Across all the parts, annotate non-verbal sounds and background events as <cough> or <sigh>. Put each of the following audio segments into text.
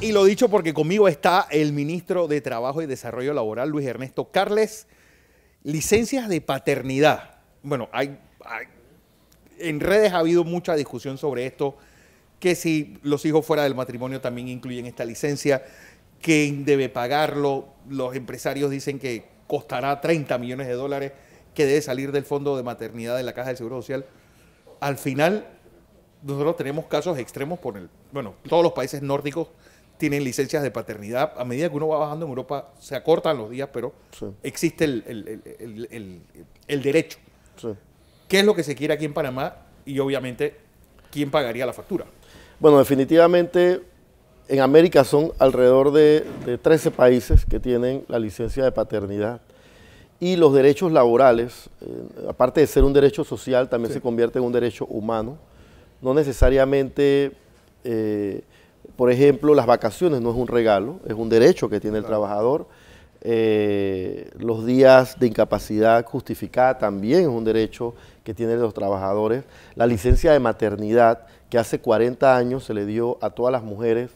y lo dicho porque conmigo está el ministro de Trabajo y Desarrollo Laboral, Luis Ernesto Carles. Licencias de paternidad. Bueno, hay, en redes ha habido mucha discusión sobre esto, que si los hijos fuera del matrimonio también incluyen esta licencia, quién debe pagarlo, los empresarios dicen que costará 30 millones de dólares, que debe salir del fondo de maternidad de la Caja del Seguro Social. Al final, nosotros tenemos casos extremos por el, bueno, todos los países nórdicos tienen licencias de paternidad. A medida que uno va bajando en Europa, se acortan los días, pero existe el, derecho. ¿Qué es lo que se quiere aquí en Panamá? Y obviamente, ¿quién pagaría la factura? Bueno, definitivamente en América son alrededor de, 13 países que tienen la licencia de paternidad y los derechos laborales, eh, aparte de ser un derecho social, también se convierte en un derecho humano. No necesariamente eh, por ejemplo, las vacaciones no es un regalo, es un derecho que tiene el trabajador. Eh, los días de incapacidad justificada también es un derecho que tienen los trabajadores. La licencia de maternidad, que hace 40 años se le dio a todas las mujeres,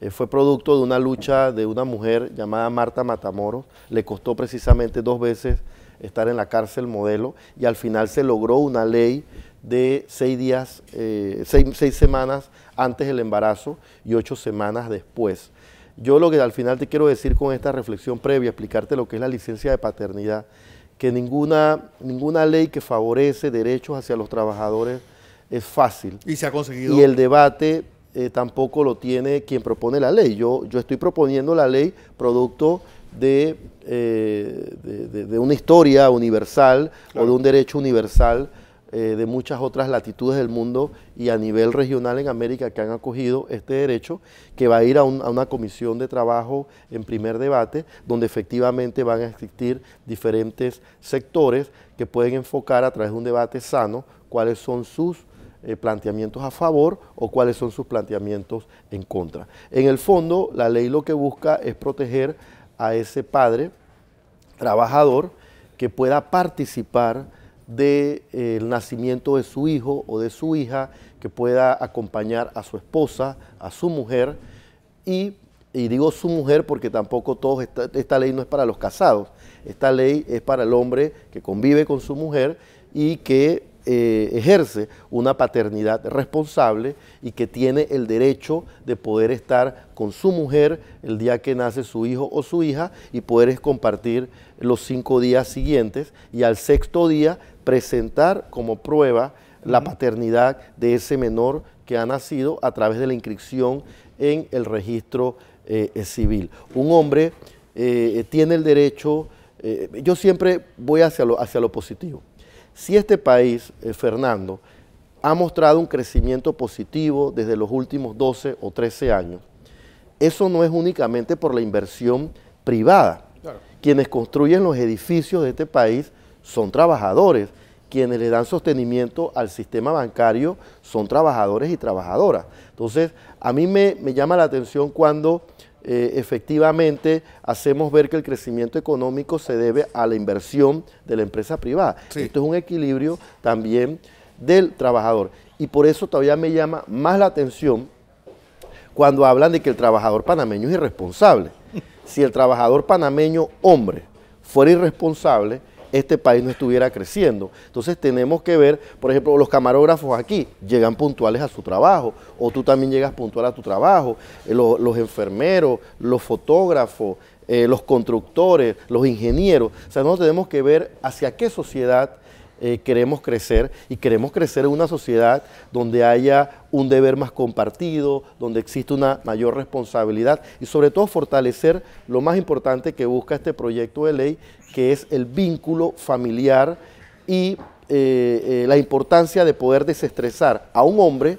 eh, fue producto de una lucha de una mujer llamada Marta Matamoros. Le costó precisamente dos veces estar en la cárcel modelo y al final se logró una ley de seis días, eh, seis, semanas antes del embarazo y ocho semanas después. Yo lo que al final te quiero decir con esta reflexión previa, explicarte lo que es la licencia de paternidad, que ninguna, ninguna ley que favorece derechos hacia los trabajadores es fácil. Y se ha conseguido. Y el debate eh, tampoco lo tiene quien propone la ley. Yo, yo estoy proponiendo la ley producto de, eh, de, una historia universal o de un derecho universal eh, de muchas otras latitudes del mundo y a nivel regional en América que han acogido este derecho, que va a ir a, una comisión de trabajo en primer debate, donde efectivamente van a existir diferentes sectores que pueden enfocar a través de un debate sano cuáles son sus eh, planteamientos a favor o cuáles son sus planteamientos en contra. En el fondo, la ley lo que busca es proteger a ese padre trabajador que pueda participar del eh, nacimiento de su hijo o de su hija, que pueda acompañar a su esposa, a su mujer, y, digo su mujer porque tampoco todos, esta ley no es para los casados, esta ley es para el hombre que convive con su mujer y que eh, ejerce una paternidad responsable y que tiene el derecho de poder estar con su mujer el día que nace su hijo o su hija y poder compartir los cinco días siguientes y al sexto día presentar como prueba la paternidad de ese menor que ha nacido a través de la inscripción en el registro eh, civil. Un hombre eh, tiene el derecho, yo siempre voy hacia lo positivo. Si este país, eh, Fernando, ha mostrado un crecimiento positivo desde los últimos 12 o 13 años, eso no es únicamente por la inversión privada. Quienes construyen los edificios de este país son trabajadores, quienes le dan sostenimiento al sistema bancario son trabajadores y trabajadoras. Entonces, a mí me llama la atención cuando eh, efectivamente hacemos ver que el crecimiento económico se debe a la inversión de la empresa privada. Esto es un equilibrio también del trabajador. Y por eso todavía me llama más la atención cuando hablan de que el trabajador panameño es irresponsable. <laughs> Si el trabajador panameño hombre fuera irresponsable, este país no estuviera creciendo. Entonces tenemos que ver, por ejemplo, los camarógrafos aquí llegan puntuales a su trabajo, o tú también llegas puntual a tu trabajo, eh, los, enfermeros, los fotógrafos, eh, los constructores, los ingenieros. O sea, nosotros tenemos que ver hacia qué sociedad eh, queremos crecer y queremos crecer en una sociedad donde haya un deber más compartido, donde existe una mayor responsabilidad y sobre todo fortalecer lo más importante que busca este proyecto de ley, que es el vínculo familiar y eh, eh, la importancia de poder desestresar a un hombre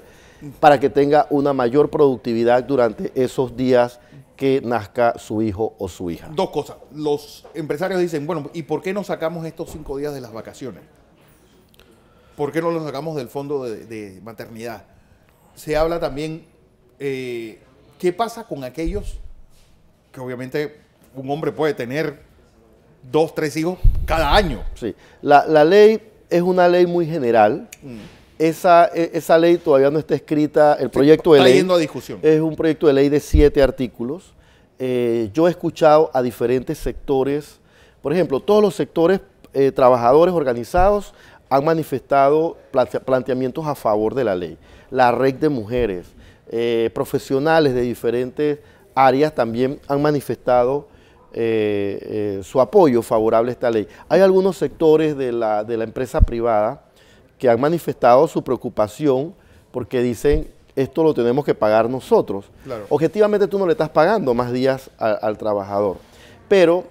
para que tenga una mayor productividad durante esos días que nazca su hijo o su hija. Dos cosas. Los empresarios dicen, bueno, ¿y por qué no sacamos estos cinco días de las vacaciones? ¿por qué no lo sacamos del fondo de, maternidad? Se habla también, eh, ¿qué pasa con aquellos que obviamente un hombre puede tener dos, tres hijos cada año? Sí, la, ley es una ley muy general. Mm. E, esa, ley todavía no está escrita, el proyecto de ley yendo a discusión. es un proyecto de ley de siete artículos. Eh, yo he escuchado a diferentes sectores, por ejemplo, todos los sectores eh, trabajadores organizados han manifestado planteamientos a favor de la ley. La red de mujeres, eh, profesionales de diferentes áreas también han manifestado eh, eh, su apoyo favorable a esta ley. Hay algunos sectores de la, empresa privada que han manifestado su preocupación porque dicen esto lo tenemos que pagar nosotros. Objetivamente tú no le estás pagando más días al trabajador, pero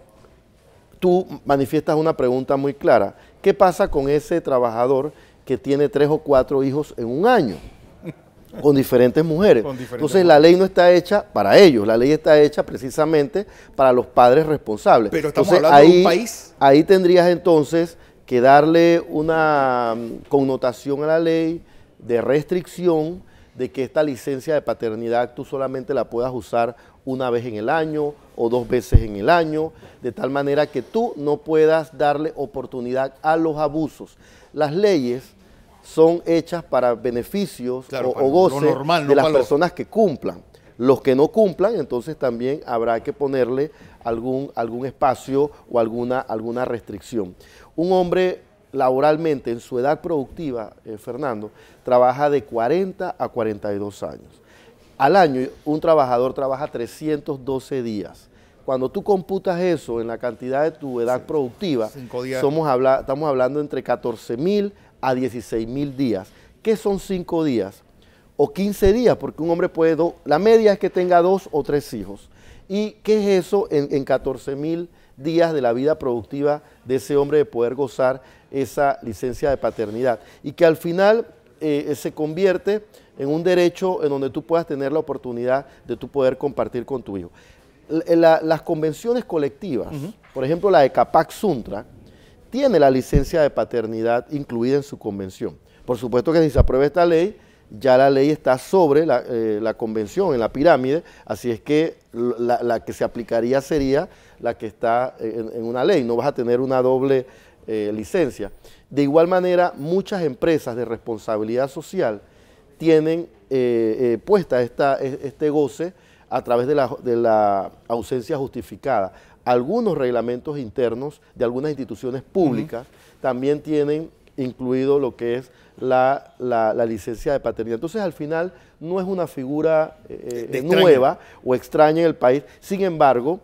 tú manifiestas una pregunta muy clara. ¿Qué pasa con ese trabajador que tiene tres o cuatro hijos en un año? <laughs> Con diferentes mujeres. Entonces la ley no está hecha para ellos, la ley está hecha precisamente para los padres responsables. Pero estamos hablando un país. Ahí tendrías entonces que darle una mm, connotación a la ley de restricción de que esta licencia de paternidad tú solamente la puedas usar una vez en el año o dos veces en el año, de tal manera que tú no puedas darle oportunidad a los abusos. Las leyes son hechas para beneficios o, para de las personas que cumplan. Los que no cumplan, entonces también habrá que ponerle algún, algún espacio o alguna, alguna restricción. Un hombre laboralmente en su edad productiva, eh, Fernando, trabaja de 40 a 42 años. Al año un trabajador trabaja 312 días. Cuando tú computas eso en la cantidad de tu edad productiva, estamos hablando entre 14.000 a 16.000 días. ¿Qué son 5 días? O 15 días, porque un hombre puede... La media es que tenga dos o tres hijos. ¿Y qué es eso en, en días de la vida productiva de ese hombre de poder gozar esa licencia de paternidad? Y que al final eh, se convierte en un derecho en donde tú puedas tener la oportunidad de tú poder compartir con tu hijo. Eh, las convenciones colectivas, por ejemplo la de Capac Suntra, tiene la licencia de paternidad incluida en su convención. Por supuesto que si se aprueba esta ley, ya la ley está sobre la, eh, convención, en la pirámide, así es que la, que se aplicaría sería la que está en, una ley, no vas a tener una doble licencia. De igual manera, muchas empresas de responsabilidad social tienen eh, eh, puesta este goce a través de la, ausencia justificada. Algunos reglamentos internos de algunas instituciones públicas también tienen incluido lo que es la, licencia de paternidad. Entonces, al final, no es una figura eh, nueva o extraña en el país. Sin embargo,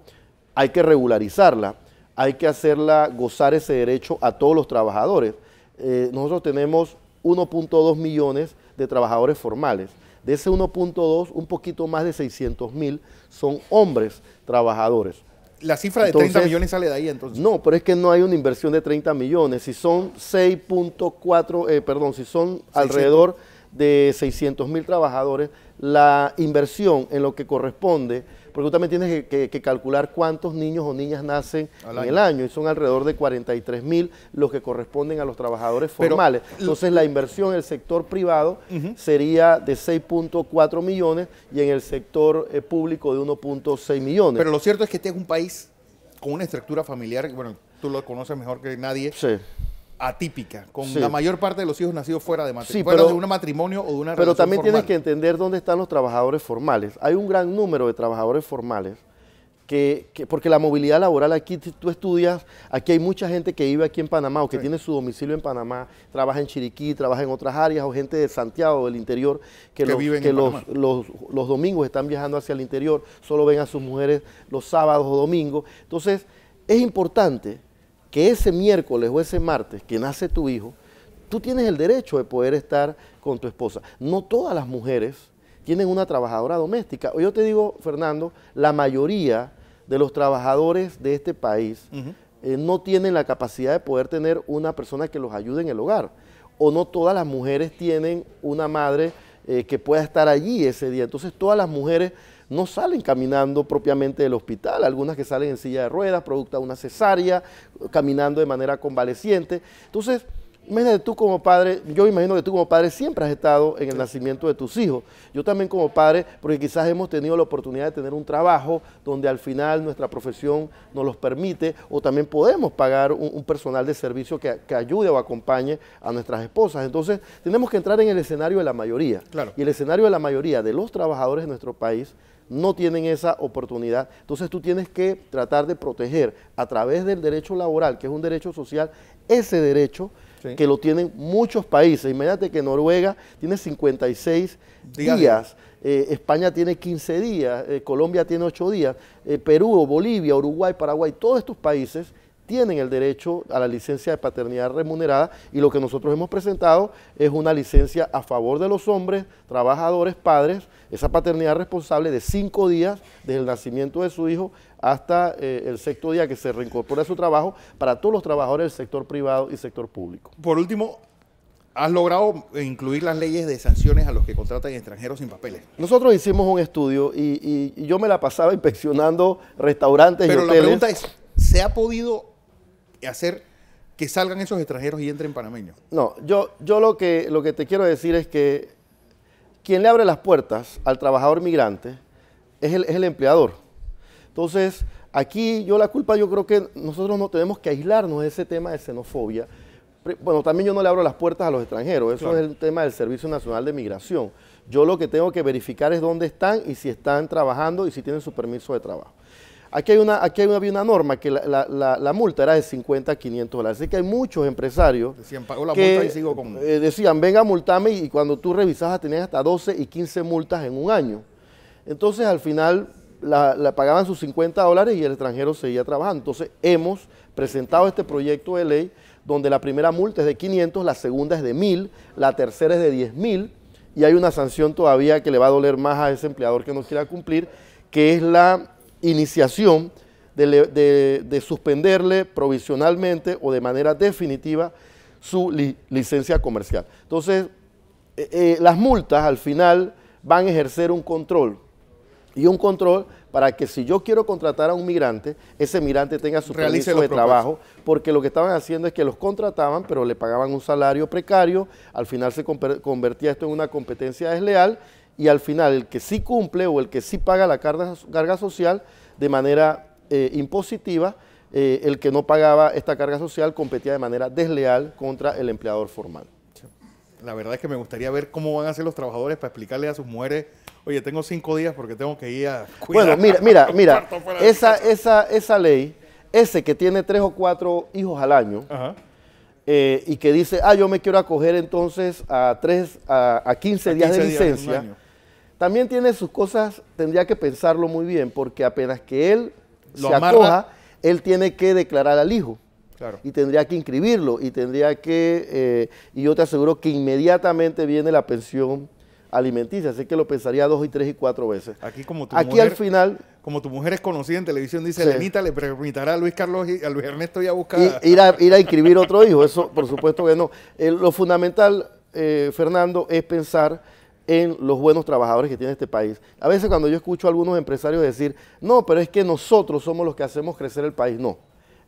hay que regularizarla hay que hacerla gozar ese derecho a todos los trabajadores. Eh, nosotros tenemos 1.2 millones de trabajadores formales. De ese 1.2, un poquito más de 600 mil son hombres trabajadores. La cifra de 30 millones sale de ahí entonces. No, pero es que no hay una inversión de 30 millones. Si son 6.4, eh, perdón, si son alrededor de 600 mil trabajadores, la inversión en lo que corresponde porque tú también tienes que, calcular cuántos niños o niñas nacen en el año, y son alrededor de 43 mil los que corresponden a los trabajadores formales. Entonces la inversión en el sector privado sería de 6.4 millones y en el sector eh, público de 1.6 millones. Pero lo cierto es que este es un país con una estructura familiar, bueno, tú lo conoces mejor que nadie, sí atípica, con la mayor parte de los hijos nacidos fuera de, sí, fuera de un matrimonio o de una Pero también tienes que entender dónde están los trabajadores formales. Hay un gran número de trabajadores formales. Que, porque la movilidad laboral aquí, tú estudias, aquí hay mucha gente que vive aquí en Panamá o que tiene su domicilio en Panamá, trabaja en Chiriquí, trabaja en otras áreas, o gente de Santiago, del interior, que, que los, los, domingos están viajando hacia el interior, solo ven a sus mujeres los sábados o domingos. Entonces, es importante que ese miércoles o ese martes que nace tu hijo, tú tienes el derecho de poder estar con tu esposa. No todas las mujeres tienen una trabajadora doméstica. O Yo te digo, Fernando, la mayoría de los trabajadores de este país eh, no tienen la capacidad de poder tener una persona que los ayude en el hogar. O no todas las mujeres tienen una madre eh, que pueda estar allí ese día. Entonces todas las mujeres no salen caminando propiamente del hospital, algunas que salen en silla de ruedas, producto de una cesárea, caminando de manera convaleciente. Entonces, Imagínate tú como padre, yo imagino que tú como padre siempre has estado en el nacimiento de tus hijos. Yo también como padre, porque quizás hemos tenido la oportunidad de tener un trabajo donde al final nuestra profesión nos los permite o también podemos pagar un, personal de servicio que, ayude o acompañe a nuestras esposas. Entonces tenemos que entrar en el escenario de la mayoría. Y el escenario de la mayoría de los trabajadores de nuestro país no tienen esa oportunidad. Entonces tú tienes que tratar de proteger a través del derecho laboral, que es un derecho social, ese derecho que lo tienen muchos países. Imagínate que Noruega tiene 56 días, eh, España tiene 15 días, eh, Colombia tiene 8 días, eh, Perú, Bolivia, Uruguay, Paraguay, todos estos países tienen el derecho a la licencia de paternidad remunerada y lo que nosotros hemos presentado es una licencia a favor de los hombres, trabajadores, padres, esa paternidad responsable de cinco días desde el nacimiento de su hijo hasta eh, el sexto día que se reincorpora a su trabajo para todos los trabajadores del sector privado y sector público. Por último, ¿Has logrado incluir las leyes de sanciones a los que contratan extranjeros sin papeles? Nosotros hicimos un estudio y, yo me la pasaba inspeccionando restaurantes Pero y hoteles. la pregunta es, ¿se ha podido hacer que salgan esos extranjeros y entren panameños? No, yo, yo lo, que, lo que te quiero decir es que quien le abre las puertas al trabajador migrante es el, empleador. Entonces, aquí yo la culpa, yo creo que nosotros no tenemos que aislarnos de ese tema de xenofobia. Bueno, también yo no le abro las puertas a los extranjeros, eso es el tema del Servicio Nacional de Migración. Yo lo que tengo que verificar es dónde están y si están trabajando y si tienen su permiso de trabajo. Aquí, había una norma que la, multa era de 50 a 500 dólares. Así que hay muchos empresarios decían, la que, multa y sigo eh, decían, venga, multame y cuando tú revisabas tenías hasta 12 y 15 multas en un año. Entonces al final la, pagaban sus 50 dólares y el extranjero seguía trabajando. Entonces hemos presentado este proyecto de ley donde la primera multa es de 500, la segunda es de 1000, la tercera es de 10000 y hay una sanción todavía que le va a doler más a ese empleador que no quiera cumplir, que es la iniciación de, suspenderle provisionalmente o de manera definitiva su licencia comercial. Entonces, eh, eh, las multas al final van a ejercer un control y un control para que si yo quiero contratar a un migrante, ese migrante tenga su Realice permiso de trabajo, porque lo que estaban haciendo es que los contrataban, pero le pagaban un salario precario, al final se convertía esto en una competencia desleal y al final el que sí cumple o el que sí paga la carga, social de manera eh, impositiva, eh, el que no pagaba esta carga social competía de manera desleal contra el empleador formal. La verdad es que me gustaría ver cómo van a hacer los trabajadores para explicarle a sus mujeres, oye, tengo cinco días porque tengo que ir a... Cuidar bueno, mira, mira, <laughs> mira, esa, esa, esa ley, ese que tiene tres o cuatro hijos al año, eh, y que dice, ah, yo me quiero acoger entonces a, tres, a, a 15, días de licencia. También tiene sus cosas, tendría que pensarlo muy bien, porque apenas que él Lo se acoja, él tiene que declarar al hijo. Claro. Y tendría que inscribirlo, y tendría que, eh, y yo te aseguro que inmediatamente viene la pensión alimenticia, así que lo pensaría dos y tres y cuatro veces. Aquí como tu Aquí al final... Como tu mujer es conocida en televisión, dice, Lenita le permitirá a Luis Carlos y a Luis Ernesto ya buscar... ir, a, ir a inscribir otro hijo, eso por supuesto que no. Eh, lo fundamental, eh, Fernando, es pensar en los buenos trabajadores que tiene este país. A veces cuando yo escucho a algunos empresarios decir, no, pero es que nosotros somos los que hacemos crecer el país, no.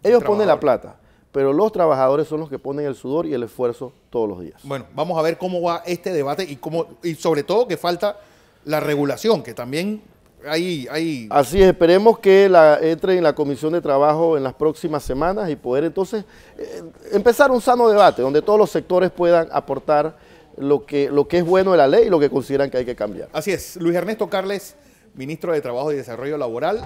Ellos ponen la plata, pero los trabajadores son los que ponen el sudor y el esfuerzo todos los días. Bueno, vamos a ver cómo va este debate y cómo y sobre todo que falta la regulación, que también hay... Así es, esperemos que entre en la comisión de trabajo en las próximas semanas y poder entonces eh, empezar un sano debate donde todos los sectores puedan aportar lo que, lo que es bueno de la ley y lo que consideran que hay que cambiar. Así es, Luis Ernesto Carles, ministro de Trabajo y Desarrollo Laboral.